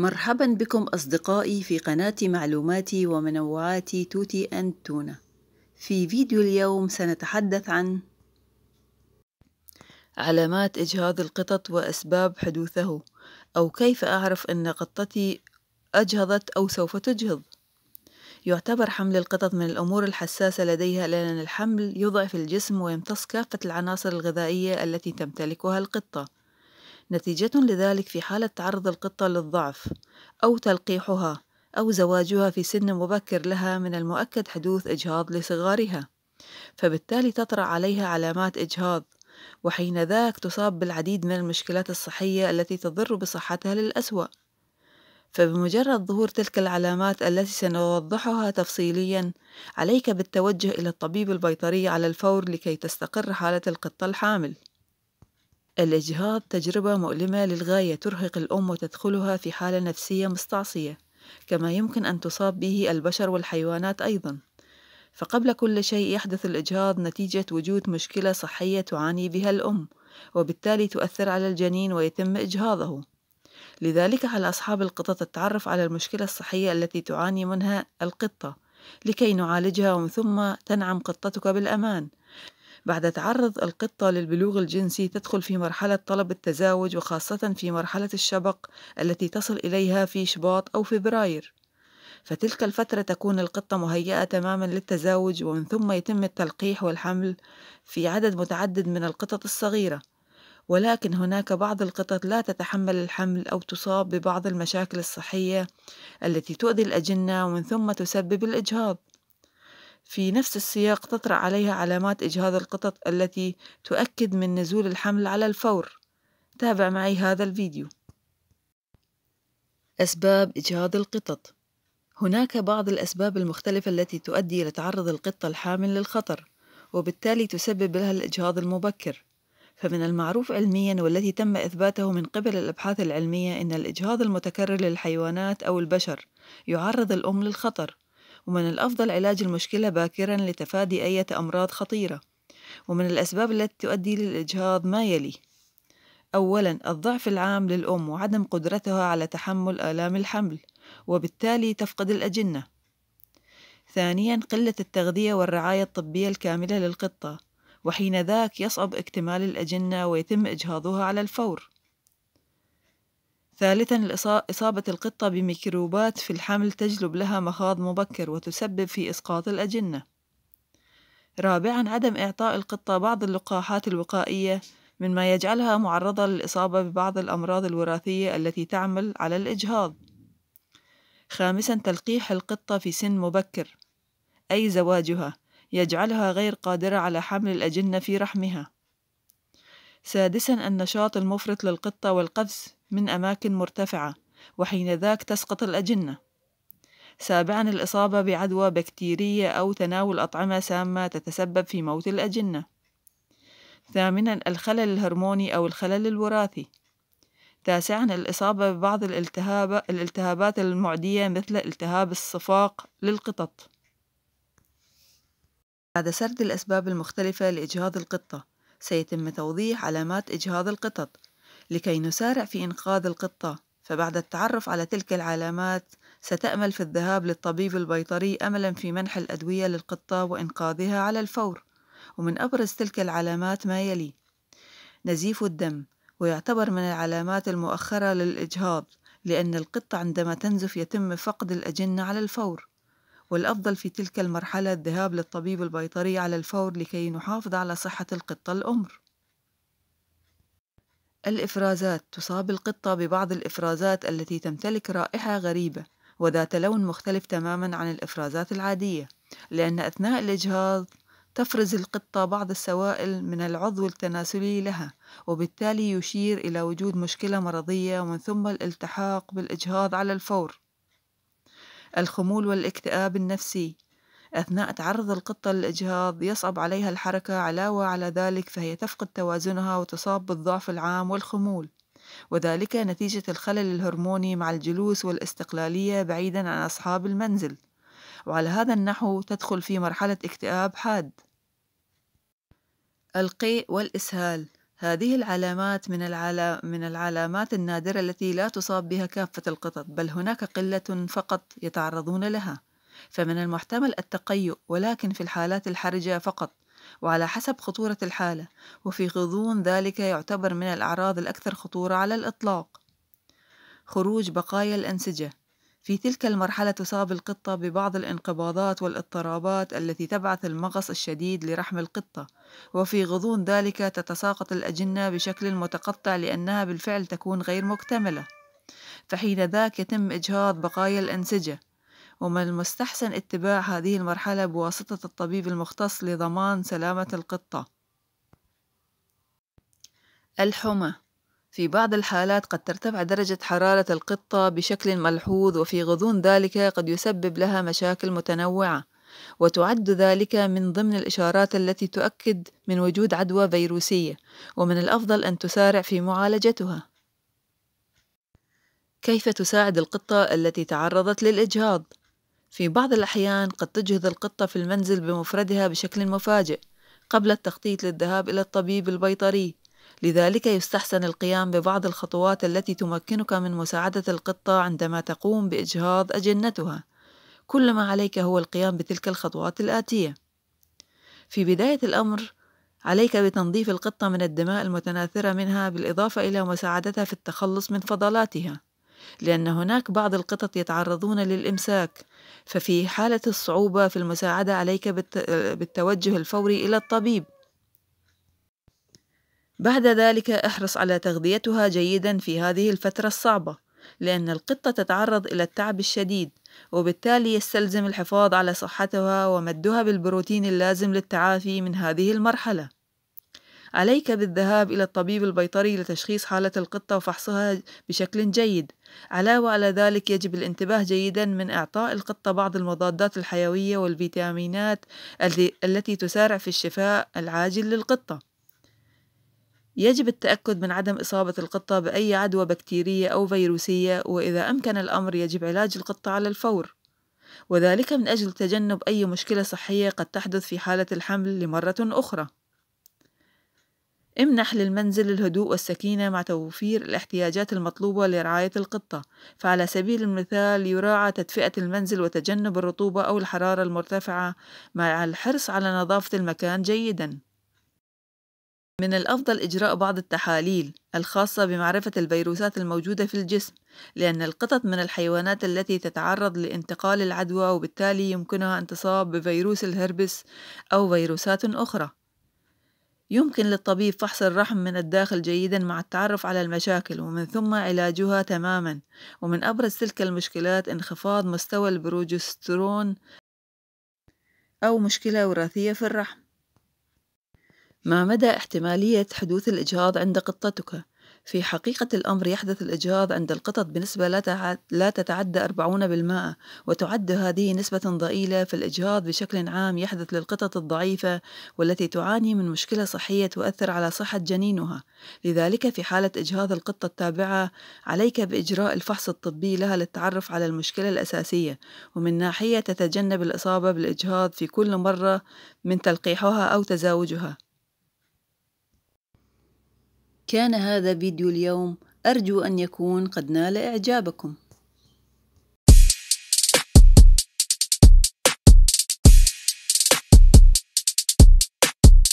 مرحبا بكم أصدقائي في قناة معلوماتي ومنوعات توتي أند تونا في فيديو اليوم سنتحدث عن علامات إجهاض القطط وأسباب حدوثه أو كيف أعرف أن قطتي أجهضت أو سوف تجهض يعتبر حمل القطط من الأمور الحساسة لديها لأن الحمل يضعف الجسم ويمتص كافة العناصر الغذائية التي تمتلكها القطة نتيجة لذلك في حالة تعرض القطة للضعف أو تلقيحها أو زواجها في سن مبكر لها من المؤكد حدوث إجهاض لصغارها فبالتالي تطرأ عليها علامات إجهاض وحين ذاك تصاب بالعديد من المشكلات الصحية التي تضر بصحتها للأسوأ فبمجرد ظهور تلك العلامات التي سنوضحها تفصيليا عليك بالتوجه إلى الطبيب البيطري على الفور لكي تستقر حالة القطة الحامل الإجهاض تجربة مؤلمة للغاية ترهق الأم وتدخلها في حالة نفسية مستعصية كما يمكن أن تصاب به البشر والحيوانات أيضا فقبل كل شيء يحدث الإجهاض نتيجة وجود مشكلة صحية تعاني بها الأم وبالتالي تؤثر على الجنين ويتم إجهاضه لذلك على أصحاب القطط التعرف على المشكلة الصحية التي تعاني منها القطة لكي نعالجها ومن ثم تنعم قطتك بالأمان بعد تعرض القطة للبلوغ الجنسي تدخل في مرحلة طلب التزاوج وخاصة في مرحلة الشبق التي تصل إليها في شباط أو فبراير فتلك الفترة تكون القطة مهيئة تماما للتزاوج ومن ثم يتم التلقيح والحمل في عدد متعدد من القطط الصغيرة ولكن هناك بعض القطط لا تتحمل الحمل أو تصاب ببعض المشاكل الصحية التي تؤذي الأجنة ومن ثم تسبب الإجهاض في نفس السياق تطرأ عليها علامات إجهاض القطط التي تؤكد من نزول الحمل على الفور تابع معي هذا الفيديو أسباب إجهاض القطط هناك بعض الأسباب المختلفة التي تؤدي إلى تعرض القطة الحامل للخطر وبالتالي تسبب لها الإجهاض المبكر فمن المعروف علميا والتي تم إثباته من قبل الأبحاث العلمية أن الإجهاض المتكرر للحيوانات أو البشر يعرض الأم للخطر ومن الأفضل علاج المشكلة باكرا لتفادي أي أمراض خطيرة ومن الأسباب التي تؤدي للإجهاض ما يلي أولا الضعف العام للأم وعدم قدرتها على تحمل آلام الحمل وبالتالي تفقد الأجنة ثانيا قلة التغذية والرعاية الطبية الكاملة للقطة وحين ذاك يصعب اكتمال الأجنة ويتم إجهاضها على الفور ثالثا إصابة القطة بميكروبات في الحمل تجلب لها مخاض مبكر وتسبب في إسقاط الأجنة رابعا عدم إعطاء القطة بعض اللقاحات الوقائية مما يجعلها معرضة للإصابة ببعض الأمراض الوراثية التي تعمل على الإجهاض خامسا تلقيح القطة في سن مبكر أي زواجها يجعلها غير قادرة على حمل الأجنة في رحمها سادسا النشاط المفرط للقطة والقفز من أماكن مرتفعة وحين ذاك تسقط الأجنة سابعا الإصابة بعدوى بكتيرية أو تناول أطعمة سامة تتسبب في موت الأجنة ثامنا الخلل الهرموني أو الخلل الوراثي تاسعا الإصابة ببعض الالتهاب الالتهابات المعدية مثل التهاب الصفاق للقطط بعد سرد الأسباب المختلفة لإجهاض القطة سيتم توضيح علامات إجهاض القطط لكي نسارع في إنقاذ القطة فبعد التعرف على تلك العلامات ستأمل في الذهاب للطبيب البيطري أملا في منح الأدوية للقطة وإنقاذها على الفور ومن أبرز تلك العلامات ما يلي نزيف الدم ويعتبر من العلامات المؤخرة للإجهاض لأن القطة عندما تنزف يتم فقد الأجنة على الفور والأفضل في تلك المرحلة الذهاب للطبيب البيطري على الفور لكي نحافظ على صحة القطة الأمر الإفرازات تصاب القطة ببعض الإفرازات التي تمتلك رائحة غريبة وذات لون مختلف تماما عن الإفرازات العادية لأن أثناء الإجهاض تفرز القطة بعض السوائل من العضو التناسلي لها وبالتالي يشير إلى وجود مشكلة مرضية ومن ثم الالتحاق بالإجهاض على الفور الخمول والاكتئاب النفسي أثناء تعرض القطة للإجهاض يصعب عليها الحركة علاوة على ذلك فهي تفقد توازنها وتصاب بالضعف العام والخمول وذلك نتيجة الخلل الهرموني مع الجلوس والاستقلالية بعيدا عن أصحاب المنزل وعلى هذا النحو تدخل في مرحلة اكتئاب حاد القيء والإسهال هذه العلامات من, العلا... من العلامات النادرة التي لا تصاب بها كافة القطط بل هناك قلة فقط يتعرضون لها فمن المحتمل التقيؤ ولكن في الحالات الحرجة فقط وعلى حسب خطورة الحالة وفي غضون ذلك يعتبر من الأعراض الأكثر خطورة على الإطلاق خروج بقايا الأنسجة في تلك المرحلة تصاب القطة ببعض الانقباضات والاضطرابات التي تبعث المغص الشديد لرحم القطة، وفي غضون ذلك تتساقط الأجنة بشكل متقطع لأنها بالفعل تكون غير مكتملة، فحين ذاك يتم إجهاض بقايا الأنسجة، ومن المستحسن اتباع هذه المرحلة بواسطة الطبيب المختص لضمان سلامة القطة الحمى في بعض الحالات قد ترتفع درجة حرارة القطة بشكل ملحوظ وفي غضون ذلك قد يسبب لها مشاكل متنوعة وتعد ذلك من ضمن الإشارات التي تؤكد من وجود عدوى فيروسية ومن الأفضل أن تسارع في معالجتها كيف تساعد القطة التي تعرضت للإجهاض؟ في بعض الأحيان قد تجهض القطة في المنزل بمفردها بشكل مفاجئ قبل التخطيط للذهاب إلى الطبيب البيطري لذلك يستحسن القيام ببعض الخطوات التي تمكنك من مساعدة القطة عندما تقوم بإجهاض أجنتها كل ما عليك هو القيام بتلك الخطوات الآتية في بداية الأمر عليك بتنظيف القطة من الدماء المتناثرة منها بالإضافة إلى مساعدتها في التخلص من فضلاتها لأن هناك بعض القطط يتعرضون للإمساك ففي حالة الصعوبة في المساعدة عليك بالتوجه الفوري إلى الطبيب بعد ذلك احرص على تغذيتها جيدا في هذه الفترة الصعبة لأن القطة تتعرض إلى التعب الشديد وبالتالي يستلزم الحفاظ على صحتها ومدها بالبروتين اللازم للتعافي من هذه المرحلة عليك بالذهاب إلى الطبيب البيطري لتشخيص حالة القطة وفحصها بشكل جيد علاوة على ذلك يجب الانتباه جيدا من إعطاء القطة بعض المضادات الحيوية والفيتامينات التي تسارع في الشفاء العاجل للقطة يجب التأكد من عدم إصابة القطة بأي عدوى بكتيرية أو فيروسية وإذا أمكن الأمر يجب علاج القطة على الفور وذلك من أجل تجنب أي مشكلة صحية قد تحدث في حالة الحمل لمرة أخرى امنح للمنزل الهدوء والسكينة مع توفير الاحتياجات المطلوبة لرعاية القطة، فعلى سبيل المثال يراعى تدفئة المنزل وتجنب الرطوبة أو الحرارة المرتفعة مع الحرص على نظافة المكان جيدًا. من الأفضل إجراء بعض التحاليل الخاصة بمعرفة الفيروسات الموجودة في الجسم، لأن القطط من الحيوانات التي تتعرض لانتقال العدوى وبالتالي يمكنها أن تصاب بفيروس الهربس أو فيروسات أخرى. يمكن للطبيب فحص الرحم من الداخل جيدا مع التعرف على المشاكل ومن ثم علاجها تماما ومن أبرز تلك المشكلات انخفاض مستوى البروجسترون أو مشكلة وراثية في الرحم ما مدى احتمالية حدوث الإجهاض عند قطتك؟ في حقيقة الأمر يحدث الإجهاض عند القطط بنسبة لا تتعدى 40% وتعد هذه نسبة ضئيلة فالإجهاض بشكل عام يحدث للقطط الضعيفة والتي تعاني من مشكلة صحية تؤثر على صحة جنينها لذلك في حالة إجهاض القطة التابعة عليك بإجراء الفحص الطبي لها للتعرف على المشكلة الأساسية ومن ناحية تتجنب الإصابة بالإجهاض في كل مرة من تلقيحها أو تزاوجها كان هذا فيديو اليوم أرجو أن يكون قد نال إعجابكم